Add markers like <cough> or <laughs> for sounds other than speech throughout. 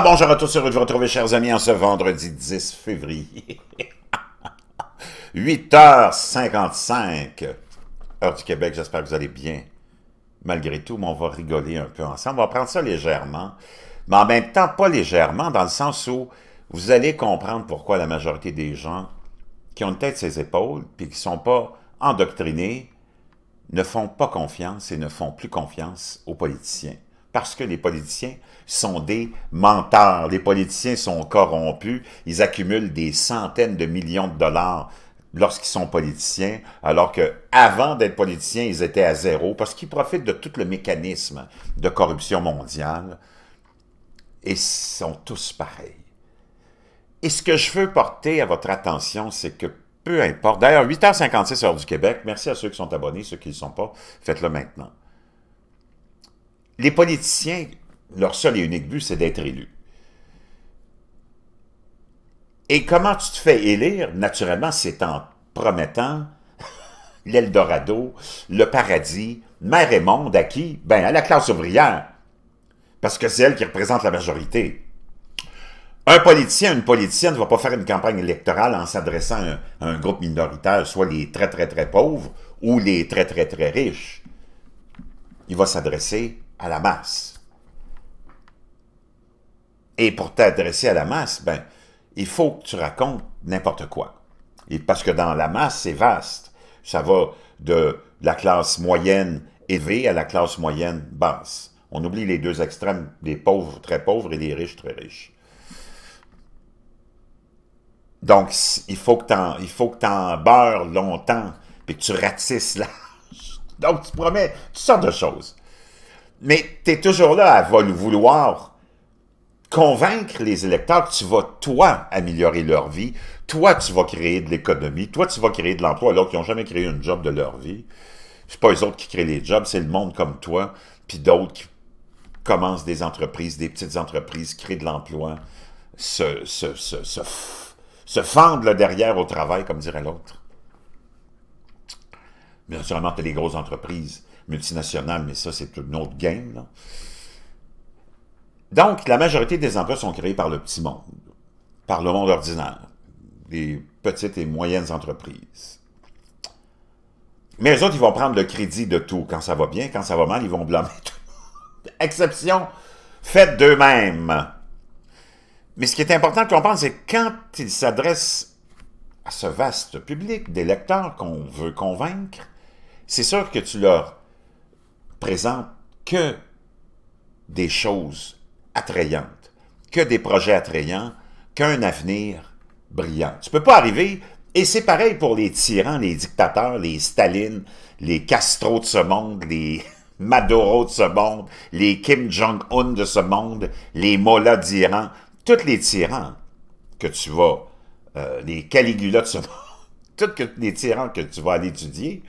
Ah, bonjour à tous, heureux de vous retrouver, chers amis, en ce vendredi 10 février. 8h55, <laughs> heure du Québec, j'espère que vous allez bien. Malgré tout, mais on va rigoler un peu ensemble. On va prendre ça légèrement, mais en même temps, pas légèrement, dans le sens où vous allez comprendre pourquoi la majorité des gens qui ont une tête ses épaules, puis qui ne sont pas endoctrinés, ne font pas confiance et ne font plus confiance aux politiciens parce que les politiciens sont des menteurs. Les politiciens sont corrompus, ils accumulent des centaines de millions de dollars lorsqu'ils sont politiciens, alors que avant d'être politiciens, ils étaient à zéro, parce qu'ils profitent de tout le mécanisme de corruption mondiale, et sont tous pareils. Et ce que je veux porter à votre attention, c'est que peu importe, d'ailleurs 8h56 heure du Québec, merci à ceux qui sont abonnés, ceux qui ne le sont pas, faites-le maintenant. Les politiciens, leur seul et unique but, c'est d'être élus. Et comment tu te fais élire? Naturellement, c'est en promettant <laughs> l'Eldorado, le paradis, mère et monde à qui? Ben, à la classe ouvrière. Parce que c'est elle qui représente la majorité. Un politicien, une politicienne ne va pas faire une campagne électorale en s'adressant à, un groupe minoritaire, soit les très, très, très pauvres ou les très, très, très riches. Il va s'adresser à la masse. Et pour t'adresser à la masse, ben, il faut que tu racontes n'importe quoi. Et parce que dans la masse, c'est vaste. Ça va de la classe moyenne élevée à la classe moyenne basse. On oublie les deux extrêmes, les pauvres très pauvres et les riches très riches. Donc, il faut que t'en, il faut que en beurres longtemps, et que tu ratisses là <laughs> Donc, tu promets toutes sortes de choses. Mais tu es toujours là à vouloir convaincre les électeurs que tu vas, toi, améliorer leur vie, toi, tu vas créer de l'économie, toi, tu vas créer de l'emploi, alors qu'ils n'ont jamais créé une job de leur vie. C'est pas eux autres qui créent les jobs, c'est le monde comme toi, puis d'autres qui commencent des entreprises, des petites entreprises, créent de l'emploi, se, fendent derrière au travail, comme dirait l'autre. Bien sûr, tu as les grosses entreprises multinationales, mais ça, c'est une autre game. Donc, la majorité des emplois sont créés par le petit monde, par le monde ordinaire, les petites et moyennes entreprises. Mais eux autres, ils vont prendre le crédit de tout. Quand ça va bien, quand ça va mal, ils vont blâmer tout. <laughs> Exception faite d'eux-mêmes. Mais ce qui est important de comprendre, c'est quand ils s'adressent à ce vaste public d'électeurs qu'on veut convaincre, c'est sûr que tu leur présente que des choses attrayantes, que des projets attrayants, qu'un avenir brillant. Tu ne peux pas arriver, et c'est pareil pour les tyrans, les dictateurs, les Stalines, les Castro de ce monde, les <laughs> Maduro de ce monde, les Kim Jong-un de ce monde, les Mollahs d'Iran, tous les tyrans que tu vas, euh, les Caligula de ce monde, <laughs> tous les tyrans que tu vas aller étudier,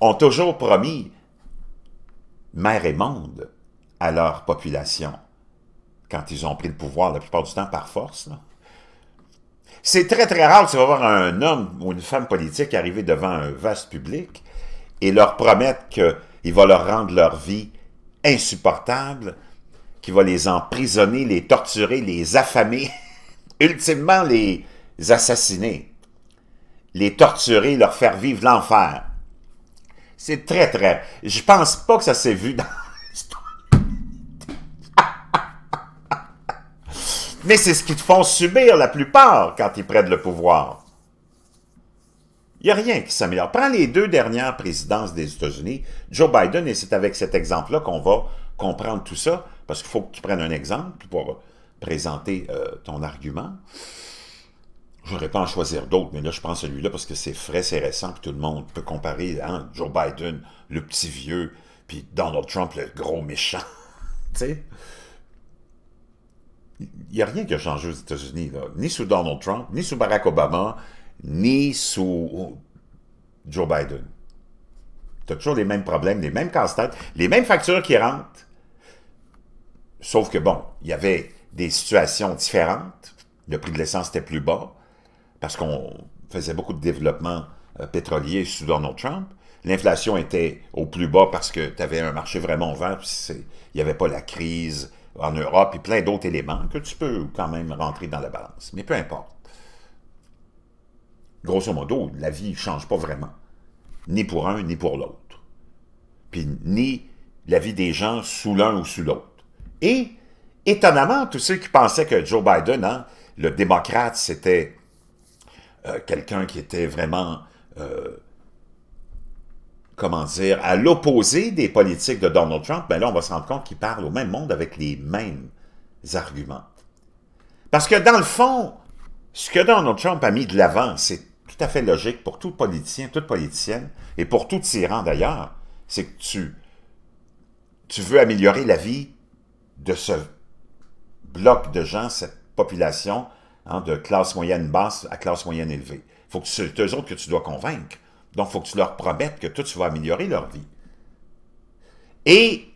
ont toujours promis mère et monde à leur population quand ils ont pris le pouvoir, la plupart du temps par force. C'est très, très rare que tu vas voir un homme ou une femme politique arriver devant un vaste public et leur promettre qu'il va leur rendre leur vie insupportable, qu'il va les emprisonner, les torturer, les affamer, <laughs> ultimement les assassiner, les torturer, leur faire vivre l'enfer. C'est très, très... Je pense pas que ça s'est vu dans l'histoire Mais c'est ce qu'ils te font subir la plupart quand ils prennent le pouvoir. Il n'y a rien qui s'améliore. Prends les deux dernières présidences des États-Unis, Joe Biden, et c'est avec cet exemple-là qu'on va comprendre tout ça, parce qu'il faut que tu prennes un exemple pour présenter euh, ton argument. Je n'aurais pas en choisir d'autres, mais là, je prends celui-là parce que c'est frais, c'est récent, puis tout le monde peut comparer hein, Joe Biden, le petit vieux, puis Donald Trump, le gros méchant. <laughs> tu sais? Il n'y a rien qui a changé aux États-Unis, ni sous Donald Trump, ni sous Barack Obama, ni sous oh, Joe Biden. Tu as toujours les mêmes problèmes, les mêmes casse-têtes, les mêmes factures qui rentrent. Sauf que, bon, il y avait des situations différentes. Le prix de l'essence était plus bas parce qu'on faisait beaucoup de développement euh, pétrolier sous Donald Trump. L'inflation était au plus bas parce que tu avais un marché vraiment ouvert, puis il n'y avait pas la crise en Europe, et plein d'autres éléments que tu peux quand même rentrer dans la balance. Mais peu importe. Grosso modo, la vie ne change pas vraiment, ni pour un, ni pour l'autre. Puis ni la vie des gens sous l'un ou sous l'autre. Et, étonnamment, tous ceux qui pensaient que Joe Biden, hein, le démocrate, c'était euh, quelqu'un qui était vraiment, euh, comment dire, à l'opposé des politiques de Donald Trump, mais ben là, on va se rendre compte qu'il parle au même monde avec les mêmes arguments. Parce que dans le fond, ce que Donald Trump a mis de l'avant, c'est tout à fait logique pour tout politicien, toute politicienne, et pour tout tyran d'ailleurs, c'est que tu, tu veux améliorer la vie de ce bloc de gens, cette population, Hein, de classe moyenne basse à classe moyenne élevée. Faut que c'est eux autres que tu dois convaincre. Donc, il faut que tu leur promettes que tout tu vas améliorer leur vie. Et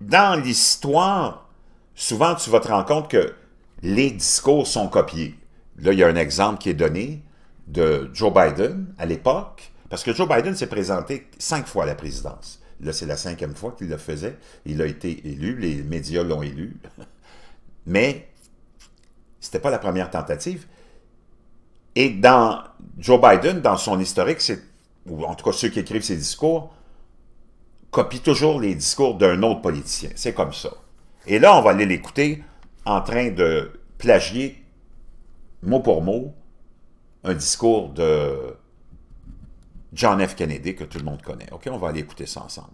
dans l'histoire, souvent, tu vas te rendre compte que les discours sont copiés. Là, il y a un exemple qui est donné de Joe Biden à l'époque, parce que Joe Biden s'est présenté cinq fois à la présidence. Là, c'est la cinquième fois qu'il le faisait. Il a été élu, les médias l'ont élu. <laughs> Mais c'était pas la première tentative. Et dans Joe Biden, dans son historique, ou en tout cas ceux qui écrivent ses discours, copient toujours les discours d'un autre politicien. C'est comme ça. Et là, on va aller l'écouter en train de plagier mot pour mot un discours de John F. Kennedy que tout le monde connaît. OK, on va aller écouter ça ensemble.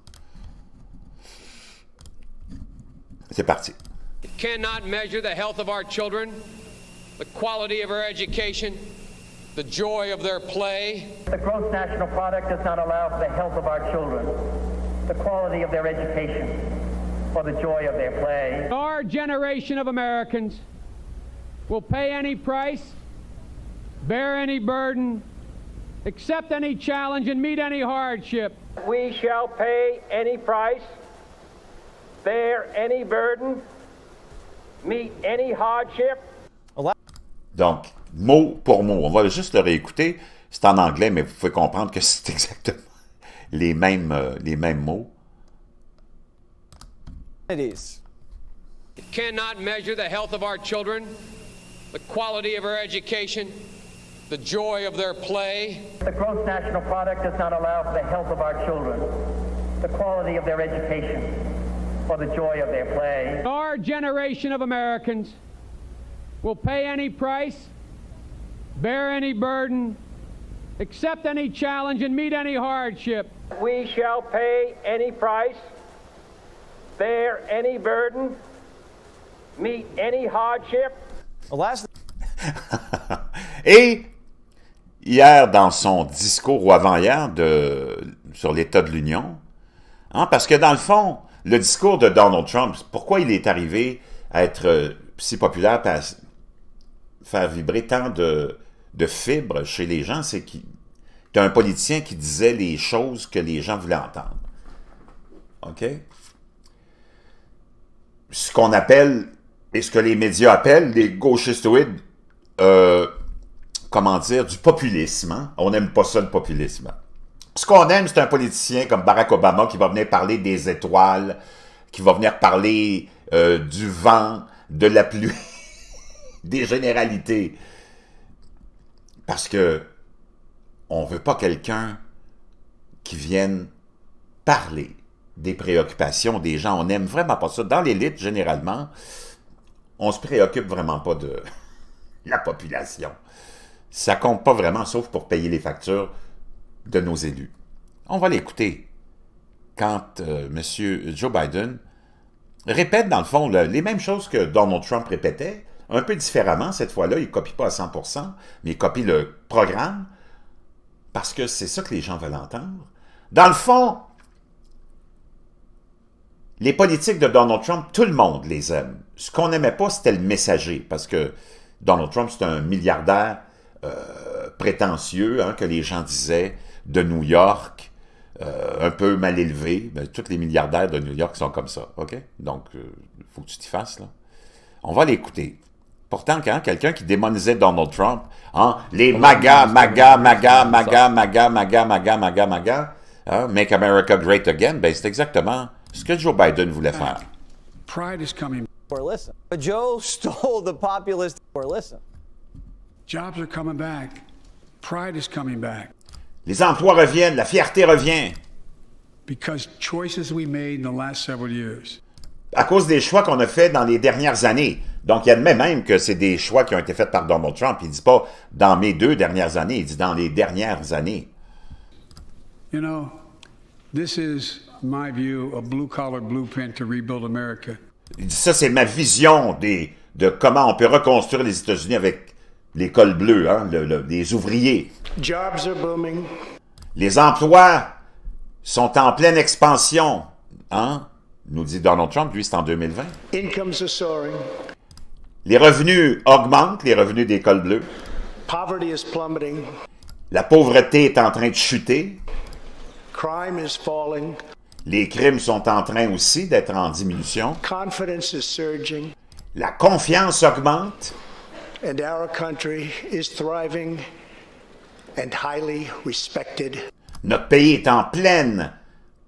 C'est parti. cannot measure the health of our children, the quality of our education, the joy of their play. The gross national product does not allow for the health of our children, the quality of their education, or the joy of their play. Our generation of Americans will pay any price, bear any burden, accept any challenge, and meet any hardship. We shall pay any price, bear any burden, meet any hardship. Donc, mot pour mot, on va juste le réécouter. C'est en anglais, mais vous pouvez comprendre que <laughs> c'est exactement les mêmes, euh, les mêmes mots. It cannot measure the health of our children, the quality of our education, the joy of their play. The gross national product does not allow for the health of our children, the quality of their education, for the joy of their play. Our generation of Americans will pay any price, bear any burden, accept any challenge, and meet any hardship. We shall pay any price, bear any burden, meet any hardship. Last... <laughs> Et hier, dans son discours ou avant-hier sur l'état de l'Union, hein, parce que dans le fond, le discours de Donald Trump, pourquoi il est arrivé à être euh, si populaire, à faire vibrer tant de, de fibres chez les gens, c'est qu'il était un politicien qui disait les choses que les gens voulaient entendre. OK? Ce qu'on appelle, et ce que les médias appellent, les gauchistes euh, comment dire, du populisme. Hein? On n'aime pas ça, le populisme. Ce qu'on aime, c'est un politicien comme Barack Obama qui va venir parler des étoiles, qui va venir parler euh, du vent, de la pluie, <laughs> des généralités. Parce que on veut pas quelqu'un qui vienne parler des préoccupations des gens. On n'aime vraiment pas ça. Dans l'élite, généralement, on ne se préoccupe vraiment pas de <laughs> la population. Ça compte pas vraiment, sauf pour payer les factures de nos élus. On va l'écouter quand euh, M. Joe Biden répète, dans le fond, les mêmes choses que Donald Trump répétait, un peu différemment. Cette fois-là, il ne copie pas à 100 mais il copie le programme parce que c'est ça que les gens veulent entendre. Dans le fond, les politiques de Donald Trump, tout le monde les aime. Ce qu'on n'aimait pas, c'était le messager, parce que Donald Trump, c'est un milliardaire euh, prétentieux, hein, que les gens disaient, de New York, euh, un peu mal élevé. Mais ben, tous les milliardaires de New York sont comme ça, OK? Donc, il euh, faut que tu t'y fasses, là. On va l'écouter. Pourtant, quand quelqu'un qui démonisait Donald Trump, hein, les MAGA, MAGA, MAGA, MAGA, MAGA, MAGA, MAGA, MAGA, MAGA, hein, Make America Great Again, ben c'est exactement ce que Joe Biden voulait faire. Pride is coming. Or listen. Joe <laughs> stole the populist. Or listen. Jobs are coming back. Pride is coming back. Les emplois reviennent, la fierté revient. À cause des choix qu'on a faits dans les dernières années. Donc, il admet même que c'est des choix qui ont été faits par Donald Trump. Il ne dit pas « dans mes deux dernières années », il dit « dans les dernières années ». ça, c'est ma vision des, de comment on peut reconstruire les États-Unis avec l'école bleue, hein, les ouvriers. Les emplois sont en pleine expansion, hein, nous dit Donald Trump, lui c'est en 2020. Les revenus augmentent, les revenus des cols bleus. La pauvreté est en train de chuter. Les crimes sont en train aussi d'être en diminution. La confiance augmente. and our country is thriving and highly respected. Notre pays est en pleine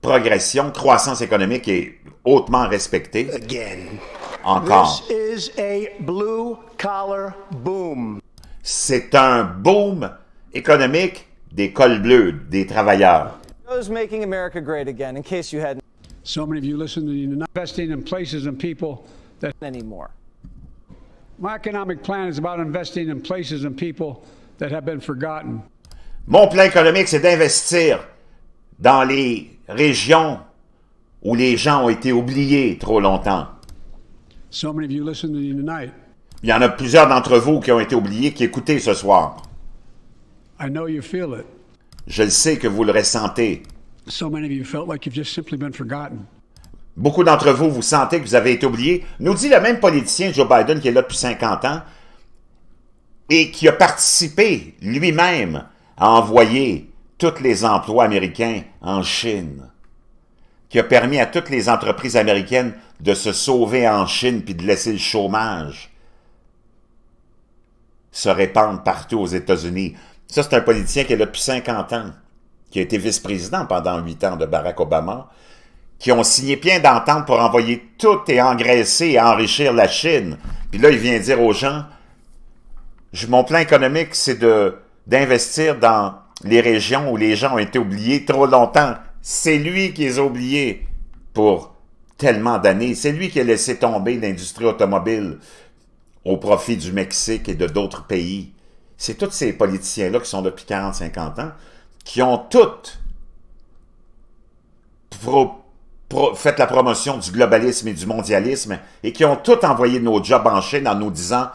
progression, croissance économique et hautement respecté. Again. Encore. This is a blue collar boom. C'est un boom économique des cols bleus, des travailleurs. Those making America great again in case you hadn't So many of you listen to investing in places and people that anymore. Mon plan économique, c'est d'investir dans les régions où les gens ont été oubliés trop longtemps. Il y en a plusieurs d'entre vous qui ont été oubliés, qui écoutaient ce soir. Je le sais que vous le ressentez. Beaucoup d'entre vous, vous sentez que vous avez été oublié. Nous dit le même politicien Joe Biden qui est là depuis 50 ans et qui a participé lui-même à envoyer tous les emplois américains en Chine, qui a permis à toutes les entreprises américaines de se sauver en Chine puis de laisser le chômage se répandre partout aux États-Unis. Ça, c'est un politicien qui est là depuis 50 ans, qui a été vice-président pendant 8 ans de Barack Obama, qui ont signé plein d'ententes pour envoyer tout et engraisser et enrichir la Chine. Puis là, il vient dire aux gens, mon plan économique, c'est d'investir dans les régions où les gens ont été oubliés trop longtemps. C'est lui qui les a oubliés pour tellement d'années. C'est lui qui a laissé tomber l'industrie automobile au profit du Mexique et de d'autres pays. C'est tous ces politiciens-là qui sont depuis 40-50 ans, qui ont toutes fait la promotion du globalisme et du mondialisme et qui ont tout envoyé nos jobs en Chine en nous disant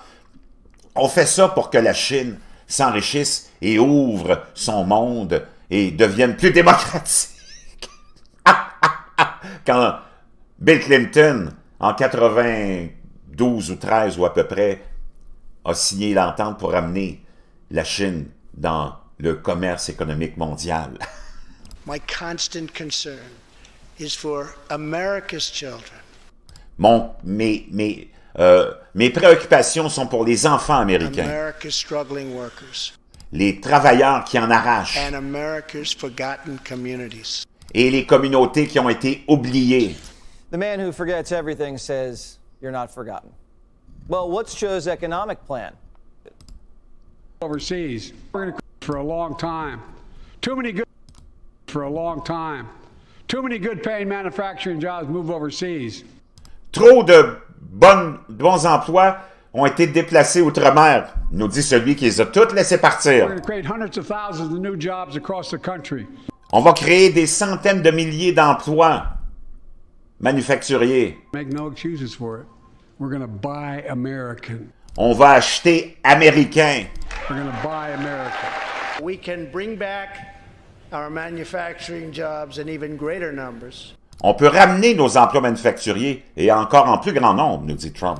on fait ça pour que la Chine s'enrichisse et ouvre son monde et devienne plus démocratique. <laughs> Quand Bill Clinton, en 92 ou 13 ou à peu près, a signé l'entente pour amener la Chine dans le commerce économique mondial. My constant concern is for America's children. Mon, mes, mes, euh, mes préoccupations sont pour les enfants américains, America's struggling workers les travailleurs qui en arrachent and America's forgotten communities. et les communautés qui ont été oubliées. The man who forgets everything says you're not forgotten. Well, what's Joe's economic plan? Overseas, we're going to for a long time. Too many good for a long time. Trop de, bonnes, bons emplois ont été déplacés outre-mer, nous dit celui qui les a toutes laissés partir. On va créer des centaines de milliers d'emplois manufacturiers. On va acheter américain. We can bring on peut ramener nos emplois manufacturiers et encore en plus grand nombre, nous dit Trump.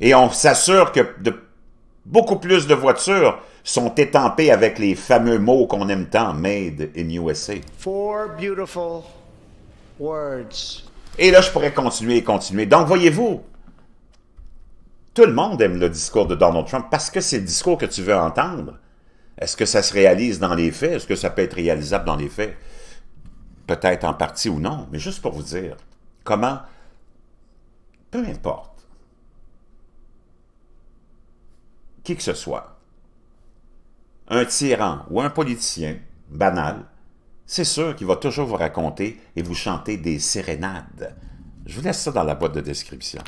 Et on s'assure que de, beaucoup plus de voitures sont étampées avec les fameux mots qu'on aime tant, Made in USA. Four beautiful words. Et là, je pourrais continuer et continuer. Donc, voyez-vous, tout le monde aime le discours de Donald Trump parce que c'est le discours que tu veux entendre. Est-ce que ça se réalise dans les faits? Est-ce que ça peut être réalisable dans les faits? Peut-être en partie ou non, mais juste pour vous dire comment, peu importe, qui que ce soit, un tyran ou un politicien banal, c'est sûr qu'il va toujours vous raconter et vous chanter des sérénades. Je vous laisse ça dans la boîte de description.